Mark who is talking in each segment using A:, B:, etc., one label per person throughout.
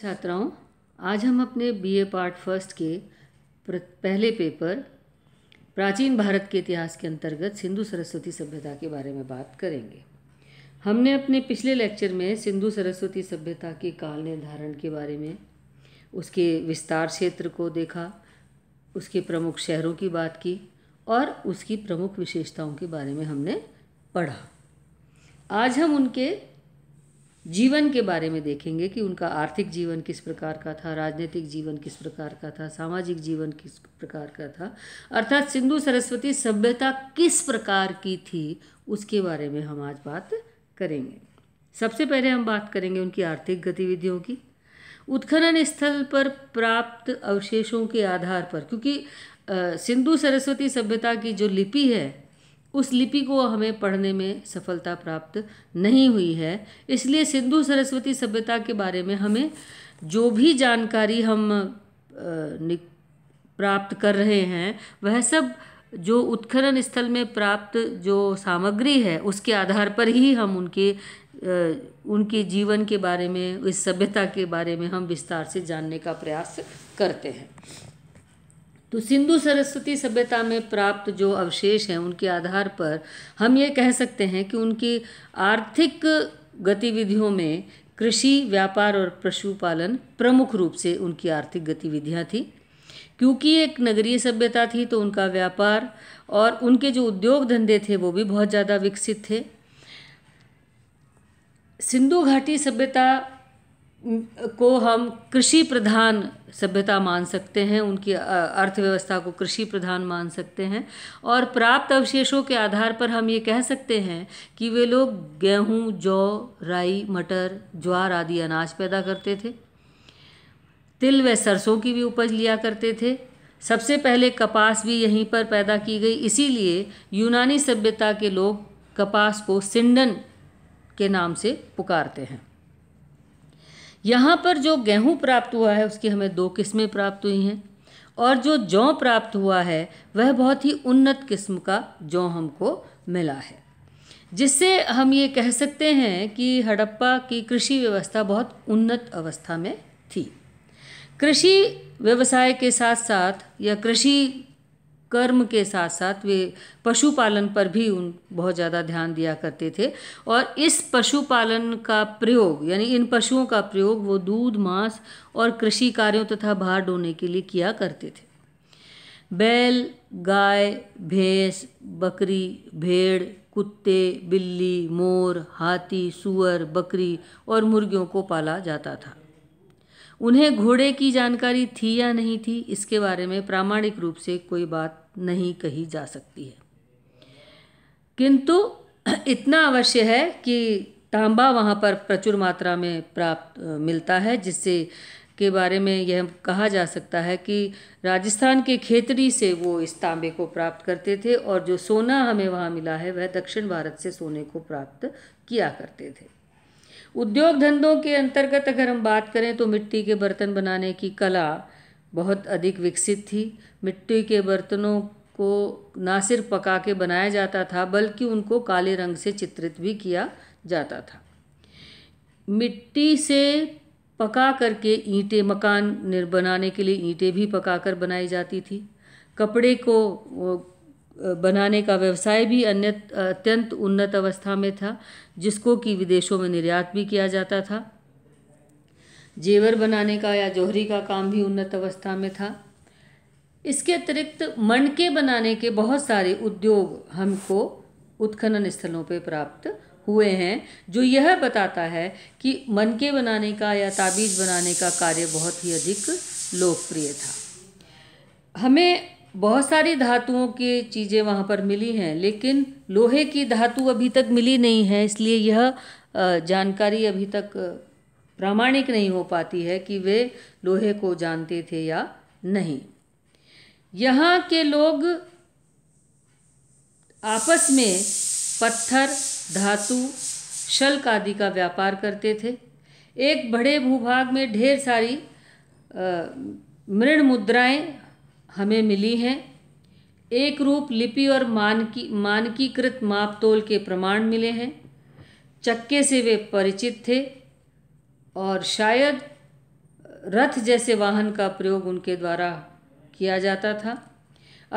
A: छात्राओं आज हम अपने बीए पार्ट फर्स्ट के पहले पेपर प्राचीन भारत के इतिहास के अंतर्गत सिंधु सरस्वती सभ्यता के बारे में बात करेंगे हमने अपने पिछले लेक्चर में सिंधु सरस्वती सभ्यता के काल निर्धारण के बारे में उसके विस्तार क्षेत्र को देखा उसके प्रमुख शहरों की बात की और उसकी प्रमुख विशेषताओं के बारे में हमने पढ़ा आज हम उनके जीवन के बारे में देखेंगे कि उनका आर्थिक जीवन किस प्रकार का था राजनीतिक जीवन किस प्रकार का था सामाजिक जीवन किस प्रकार का था अर्थात सिंधु सरस्वती सभ्यता किस प्रकार की थी उसके बारे में हम आज बात करेंगे सबसे पहले हम बात करेंगे उनकी आर्थिक गतिविधियों की उत्खनन स्थल पर प्राप्त अवशेषों के आधार पर क्योंकि सिंधु सरस्वती सभ्यता की जो लिपि है उस लिपि को हमें पढ़ने में सफलता प्राप्त नहीं हुई है इसलिए सिंधु सरस्वती सभ्यता के बारे में हमें जो भी जानकारी हम प्राप्त कर रहे हैं वह सब जो उत्खनन स्थल में प्राप्त जो सामग्री है उसके आधार पर ही हम उनके उनके जीवन के बारे में इस सभ्यता के बारे में हम विस्तार से जानने का प्रयास करते हैं तो सिंधु सरस्वती सभ्यता में प्राप्त जो अवशेष हैं उनके आधार पर हम ये कह सकते हैं कि उनकी आर्थिक गतिविधियों में कृषि व्यापार और पशुपालन प्रमुख रूप से उनकी आर्थिक गतिविधियाँ थी क्योंकि एक नगरीय सभ्यता थी तो उनका व्यापार और उनके जो उद्योग धंधे थे वो भी बहुत ज़्यादा विकसित थे सिंधु घाटी सभ्यता को हम कृषि प्रधान सभ्यता मान सकते हैं उनकी अर्थव्यवस्था को कृषि प्रधान मान सकते हैं और प्राप्त अवशेषों के आधार पर हम ये कह सकते हैं कि वे लोग गेहूँ जौ राई मटर ज्वार आदि अनाज पैदा करते थे तिल व सरसों की भी उपज लिया करते थे सबसे पहले कपास भी यहीं पर पैदा की गई इसीलिए यूनानी सभ्यता के लोग कपास को सिंडन के नाम से पुकारते हैं यहाँ पर जो गेहूँ प्राप्त हुआ है उसकी हमें दो किस्में प्राप्त हुई हैं और जो जौ प्राप्त हुआ है वह बहुत ही उन्नत किस्म का जौ हमको मिला है जिससे हम ये कह सकते हैं कि हड़प्पा की कृषि व्यवस्था बहुत उन्नत अवस्था में थी कृषि व्यवसाय के साथ साथ या कृषि कर्म के साथ साथ वे पशुपालन पर भी उन बहुत ज़्यादा ध्यान दिया करते थे और इस पशुपालन का प्रयोग यानी इन पशुओं का प्रयोग वो दूध मांस और कृषि कार्यों तथा भार ढोने के लिए किया करते थे बैल गाय भैंस बकरी भेड़ कुत्ते बिल्ली मोर हाथी सुअर बकरी और मुर्गियों को पाला जाता था उन्हें घोड़े की जानकारी थी या नहीं थी इसके बारे में प्रामाणिक रूप से कोई बात नहीं कही जा सकती है किंतु इतना अवश्य है कि तांबा वहाँ पर प्रचुर मात्रा में प्राप्त मिलता है जिससे के बारे में यह कहा जा सकता है कि राजस्थान के खेतरी से वो इस तांबे को प्राप्त करते थे और जो सोना हमें वहाँ मिला है वह दक्षिण भारत से सोने को प्राप्त किया करते थे उद्योग धंधों के अंतर्गत अगर हम बात करें तो मिट्टी के बर्तन बनाने की कला बहुत अधिक विकसित थी मिट्टी के बर्तनों को ना सिर्फ पका के बनाया जाता था बल्कि उनको काले रंग से चित्रित भी किया जाता था मिट्टी से पका करके ईंटें मकान बनाने के लिए ईंटें भी पका कर बनाई जाती थी कपड़े को बनाने का व्यवसाय भी अन्य अत्यंत उन्नत अवस्था में था जिसको कि विदेशों में निर्यात भी किया जाता था जेवर बनाने का या जोहरी का काम भी उन्नत अवस्था में था इसके अतिरिक्त मणके बनाने के बहुत सारे उद्योग हमको उत्खनन स्थलों पर प्राप्त हुए हैं जो यह बताता है कि मनके बनाने का या ताबीज बनाने का कार्य बहुत ही अधिक लोकप्रिय था हमें बहुत सारी धातुओं की चीज़ें वहाँ पर मिली हैं लेकिन लोहे की धातु अभी तक मिली नहीं है इसलिए यह जानकारी अभी तक प्रामाणिक नहीं हो पाती है कि वे लोहे को जानते थे या नहीं यहाँ के लोग आपस में पत्थर धातु शल्क आदि का व्यापार करते थे एक बड़े भूभाग में ढेर सारी मृण मुद्राएं हमें मिली हैं एक रूप लिपि और मानकी मानकीकृत मापतोल के प्रमाण मिले हैं चक्के से वे परिचित थे और शायद रथ जैसे वाहन का प्रयोग उनके द्वारा किया जाता था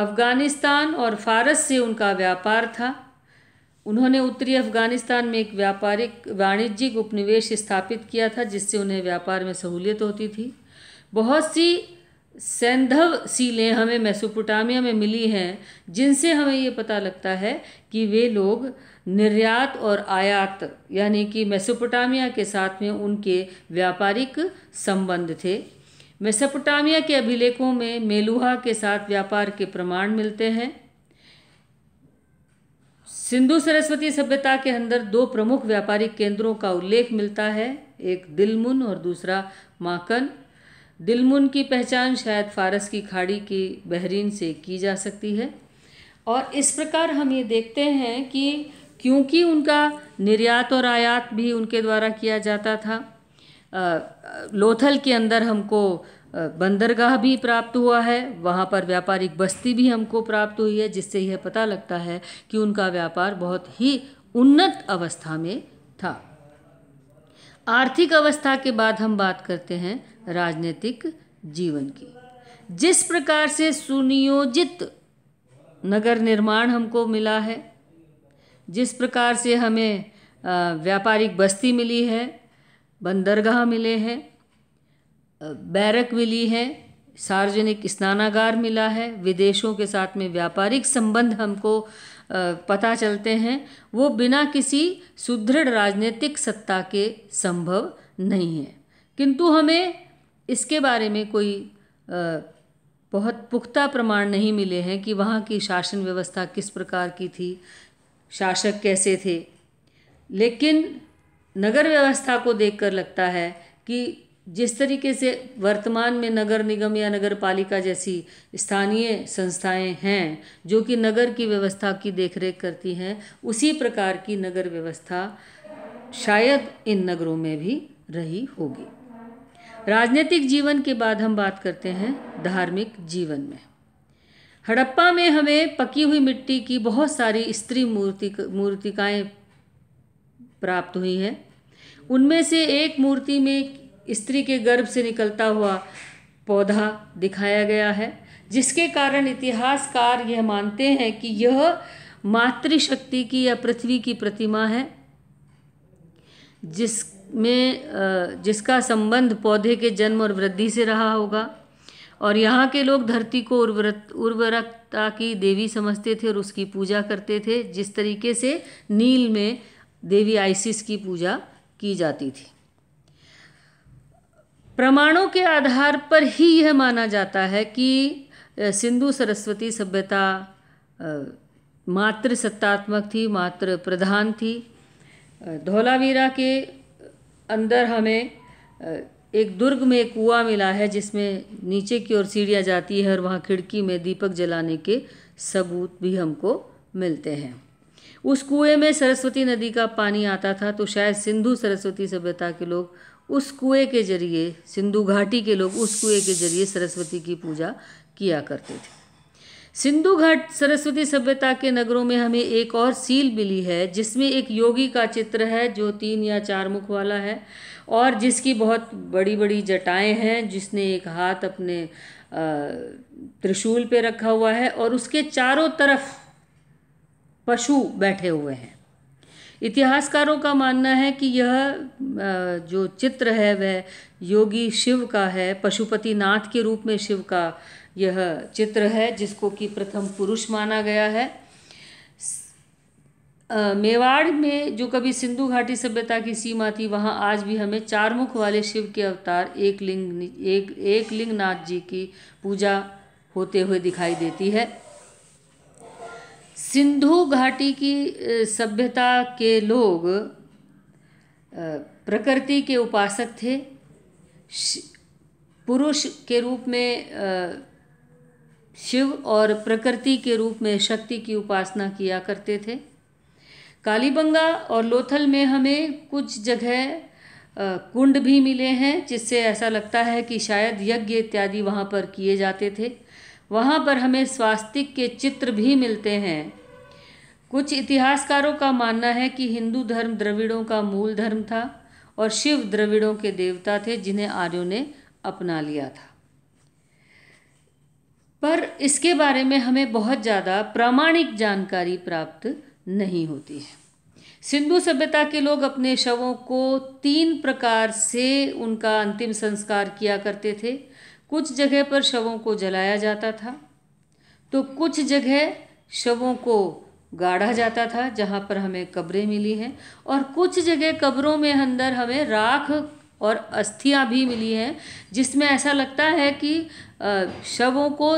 A: अफ़गानिस्तान और फारस से उनका व्यापार था उन्होंने उत्तरी अफ़गानिस्तान में एक व्यापारिक वाणिज्यिक उपनिवेश स्थापित किया था जिससे उन्हें व्यापार में सहूलियत होती थी बहुत सी सैंधव सीलें हमें मेसोपोटामिया में मिली हैं जिनसे हमें ये पता लगता है कि वे लोग निर्यात और आयात यानी कि मेसोपोटामिया के साथ में उनके व्यापारिक संबंध थे मेसोपोटामिया के अभिलेखों में मेलुहा के साथ व्यापार के प्रमाण मिलते हैं सिंधु सरस्वती सभ्यता के अंदर दो प्रमुख व्यापारिक केंद्रों का उल्लेख मिलता है एक दिलमुन और दूसरा माकन दिलमुन की पहचान शायद फारस की खाड़ी की बहरीन से की जा सकती है और इस प्रकार हम ये देखते हैं कि क्योंकि उनका निर्यात और आयात भी उनके द्वारा किया जाता था लोथल के अंदर हमको बंदरगाह भी प्राप्त हुआ है वहाँ पर व्यापारिक बस्ती भी हमको प्राप्त हुई है जिससे यह पता लगता है कि उनका व्यापार बहुत ही उन्नत अवस्था में था आर्थिक अवस्था के बाद हम बात करते हैं राजनीतिक जीवन की जिस प्रकार से सुनियोजित नगर निर्माण हमको मिला है जिस प्रकार से हमें व्यापारिक बस्ती मिली है बंदरगाह मिले हैं बैरक मिली है सार्वजनिक स्नानागार मिला है विदेशों के साथ में व्यापारिक संबंध हमको पता चलते हैं वो बिना किसी सुदृढ़ राजनीतिक सत्ता के संभव नहीं है किंतु हमें इसके बारे में कोई बहुत पुख्ता प्रमाण नहीं मिले हैं कि वहाँ की शासन व्यवस्था किस प्रकार की थी शासक कैसे थे लेकिन नगर व्यवस्था को देखकर लगता है कि जिस तरीके से वर्तमान में नगर निगम या नगर पालिका जैसी स्थानीय संस्थाएं हैं जो कि नगर की व्यवस्था की देखरेख करती हैं उसी प्रकार की नगर व्यवस्था शायद इन नगरों में भी रही होगी राजनीतिक जीवन के बाद हम बात करते हैं धार्मिक जीवन में हड़प्पा में हमें पकी हुई मिट्टी की बहुत सारी स्त्री मूर्ति मूर्तिकाएँ प्राप्त हुई हैं उनमें से एक मूर्ति में स्त्री के गर्भ से निकलता हुआ पौधा दिखाया गया है जिसके कारण इतिहासकार यह मानते हैं कि यह मातृशक्ति की या पृथ्वी की प्रतिमा है जिस में जिसका संबंध पौधे के जन्म और वृद्धि से रहा होगा और यहाँ के लोग धरती को उर्वर उर्वरकता की देवी समझते थे और उसकी पूजा करते थे जिस तरीके से नील में देवी आइसिस की पूजा की जाती थी प्रमाणों के आधार पर ही यह माना जाता है कि सिंधु सरस्वती सभ्यता मात्र सत्तात्मक थी मात्र प्रधान थी धौलावीरा के अंदर हमें एक दुर्ग में एक कुआ मिला है जिसमें नीचे की ओर सीढ़ियाँ जाती है और वहाँ खिड़की में दीपक जलाने के सबूत भी हमको मिलते हैं उस कुएं में सरस्वती नदी का पानी आता था तो शायद सिंधु सरस्वती सभ्यता के लोग उस कुएं के जरिए सिंधु घाटी के लोग उस कुएं के जरिए सरस्वती की पूजा किया करते थे सिंधु घाट सरस्वती सभ्यता के नगरों में हमें एक और सील मिली है जिसमें एक योगी का चित्र है जो तीन या चार मुख वाला है और जिसकी बहुत बड़ी बड़ी जटाएं हैं जिसने एक हाथ अपने त्रिशूल पे रखा हुआ है और उसके चारों तरफ पशु बैठे हुए हैं इतिहासकारों का मानना है कि यह जो चित्र है वह योगी शिव का है पशुपति नाथ के रूप में शिव का यह चित्र है जिसको कि प्रथम पुरुष माना गया है मेवाड़ में जो कभी सिंधु घाटी सभ्यता की सीमा थी वहाँ आज भी हमें चार मुख वाले शिव के अवतार एक लिंग एक एक लिंग नाथ जी की पूजा होते हुए दिखाई देती है सिंधु घाटी की सभ्यता के लोग प्रकृति के उपासक थे पुरुष के रूप में शिव और प्रकृति के रूप में शक्ति की उपासना किया करते थे कालीबंगा और लोथल में हमें कुछ जगह कुंड भी मिले हैं जिससे ऐसा लगता है कि शायद यज्ञ इत्यादि वहाँ पर किए जाते थे वहाँ पर हमें स्वास्तिक के चित्र भी मिलते हैं कुछ इतिहासकारों का मानना है कि हिंदू धर्म द्रविड़ों का मूल धर्म था और शिव द्रविड़ों के देवता थे जिन्हें आर्यों ने अपना लिया था पर इसके बारे में हमें बहुत ज़्यादा प्रामाणिक जानकारी प्राप्त नहीं होती है सिंधु सभ्यता के लोग अपने शवों को तीन प्रकार से उनका अंतिम संस्कार किया करते थे कुछ जगह पर शवों को जलाया जाता था तो कुछ जगह शवों को गाढ़ा जाता था जहाँ पर हमें कब्रें मिली हैं और कुछ जगह कब्रों में अंदर हमें राख और अस्थियाँ भी मिली हैं जिसमें ऐसा लगता है कि शवों को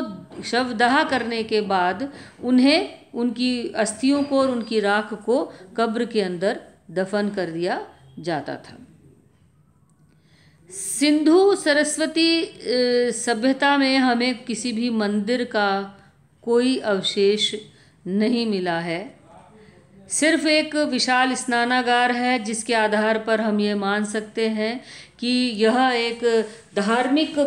A: शवदाह करने के बाद उन्हें उनकी अस्थियों को और उनकी राख को कब्र के अंदर दफन कर दिया जाता था सिंधु सरस्वती सभ्यता में हमें किसी भी मंदिर का कोई अवशेष नहीं मिला है सिर्फ एक विशाल स्नानागार है जिसके आधार पर हम ये मान सकते हैं कि यह एक धार्मिक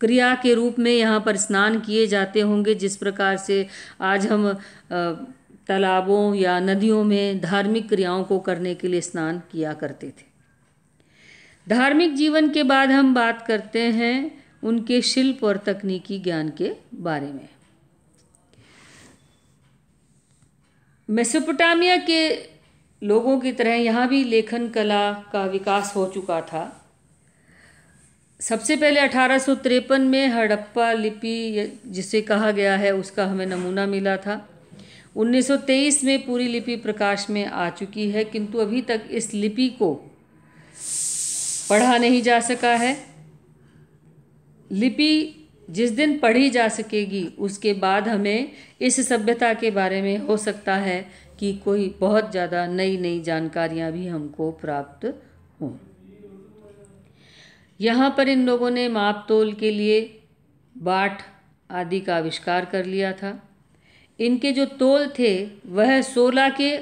A: क्रिया के रूप में यहाँ पर स्नान किए जाते होंगे जिस प्रकार से आज हम तालाबों या नदियों में धार्मिक क्रियाओं को करने के लिए स्नान किया करते थे धार्मिक जीवन के बाद हम बात करते हैं उनके शिल्प और तकनीकी ज्ञान के बारे में मेसोपोटामिया के लोगों की तरह यहाँ भी लेखन कला का विकास हो चुका था सबसे पहले अठारह में हड़प्पा लिपि जिसे कहा गया है उसका हमें नमूना मिला था 1923 में पूरी लिपि प्रकाश में आ चुकी है किंतु अभी तक इस लिपि को पढ़ा नहीं जा सका है लिपि जिस दिन पढ़ी जा सकेगी उसके बाद हमें इस सभ्यता के बारे में हो सकता है कि कोई बहुत ज़्यादा नई नई जानकारियाँ भी हमको प्राप्त हों यहाँ पर इन लोगों ने माप तोल के लिए बाट आदि का आविष्कार कर लिया था इनके जो तोल थे वह सोलह के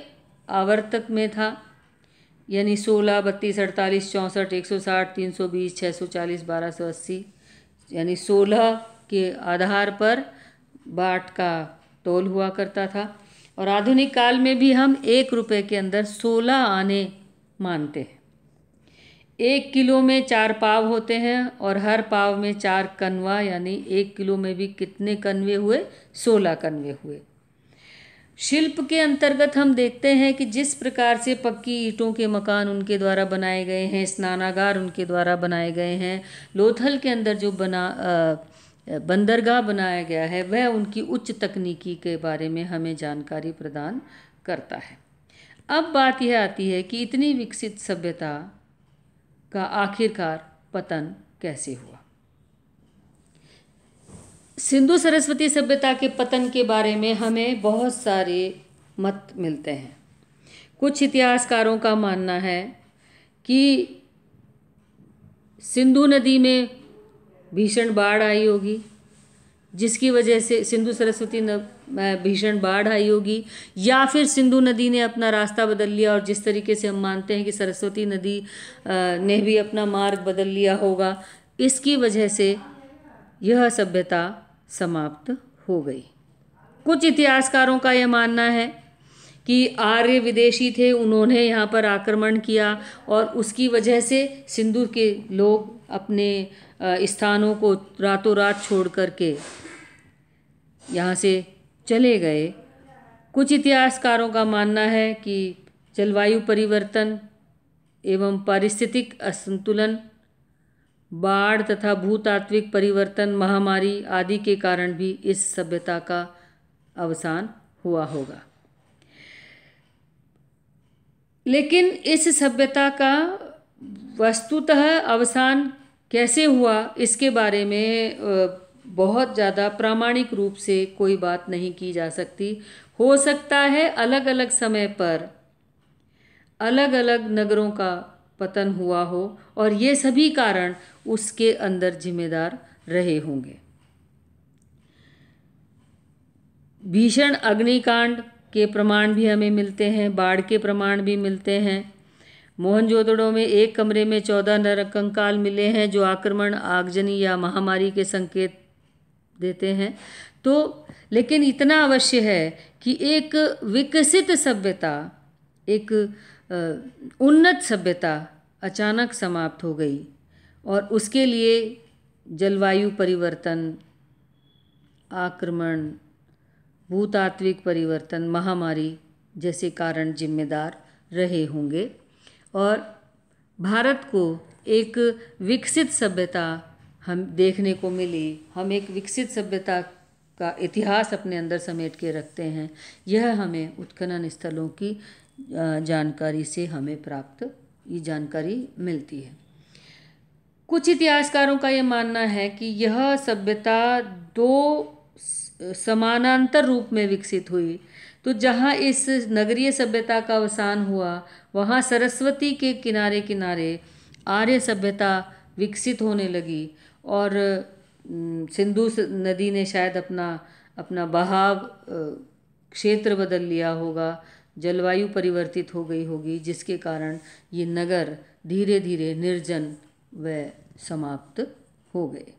A: आवर्तक में था यानी सोलह बत्तीस अड़तालीस चौंसठ एक सौ साठ तीन सौ बीस छः सौ चालीस बारह सौ अस्सी यानी सोलह के आधार पर बाट का तोल हुआ करता था और आधुनिक काल में भी हम एक रुपये के अंदर सोलह आने मानते हैं एक किलो में चार पाव होते हैं और हर पाव में चार कनवा यानी एक किलो में भी कितने कनवे हुए सोलह कनवे हुए शिल्प के अंतर्गत हम देखते हैं कि जिस प्रकार से पक्की ईंटों के मकान उनके द्वारा बनाए गए हैं स्नानागार उनके द्वारा बनाए गए हैं लोथल के अंदर जो बना आ, बंदरगाह बनाया गया है वह उनकी उच्च तकनीकी के बारे में हमें जानकारी प्रदान करता है अब बात यह आती है कि इतनी विकसित सभ्यता का आखिरकार पतन कैसे हुआ सिंधु सरस्वती सभ्यता के पतन के बारे में हमें बहुत सारे मत मिलते हैं कुछ इतिहासकारों का मानना है कि सिंधु नदी में भीषण बाढ़ आई होगी जिसकी वजह से सिंधु सरस्वती भीषण बाढ़ आई होगी या फिर सिंधु नदी ने अपना रास्ता बदल लिया और जिस तरीके से हम मानते हैं कि सरस्वती नदी ने भी अपना मार्ग बदल लिया होगा इसकी वजह से यह सभ्यता समाप्त हो गई कुछ इतिहासकारों का यह मानना है कि आर्य विदेशी थे उन्होंने यहाँ पर आक्रमण किया और उसकी वजह से सिंधु के लोग अपने स्थानों को रातों रात छोड़ कर के यहाँ से चले गए कुछ इतिहासकारों का मानना है कि जलवायु परिवर्तन एवं पारिस्थितिक असंतुलन बाढ़ तथा भूतात्विक परिवर्तन महामारी आदि के कारण भी इस सभ्यता का अवसान हुआ होगा लेकिन इस सभ्यता का वस्तुतः अवसान कैसे हुआ इसके बारे में बहुत ज़्यादा प्रामाणिक रूप से कोई बात नहीं की जा सकती हो सकता है अलग अलग समय पर अलग अलग नगरों का पतन हुआ हो और ये सभी कारण उसके अंदर जिम्मेदार रहे होंगे भीषण अग्निकांड के प्रमाण भी हमें मिलते हैं बाढ़ के प्रमाण भी मिलते हैं मोहनजोदड़ो में एक कमरे में चौदह नरकंकाल मिले हैं जो आक्रमण आगजनी या महामारी के संकेत देते हैं तो लेकिन इतना अवश्य है कि एक विकसित सभ्यता एक उन्नत सभ्यता अचानक समाप्त हो गई और उसके लिए जलवायु परिवर्तन आक्रमण भूतात्विक परिवर्तन महामारी जैसे कारण जिम्मेदार रहे होंगे और भारत को एक विकसित सभ्यता हम देखने को मिली हम एक विकसित सभ्यता का इतिहास अपने अंदर समेट के रखते हैं यह हमें उत्खनन स्थलों की जानकारी से हमें प्राप्त ये जानकारी मिलती है कुछ इतिहासकारों का ये मानना है कि यह सभ्यता दो समानांतर रूप में विकसित हुई तो जहाँ इस नगरीय सभ्यता का अवसान हुआ वहाँ सरस्वती के किनारे किनारे आर्य सभ्यता विकसित होने लगी और सिंधु नदी ने शायद अपना अपना बहाव क्षेत्र बदल लिया होगा जलवायु परिवर्तित हो गई होगी जिसके कारण ये नगर धीरे धीरे निर्जन व समाप्त हो गए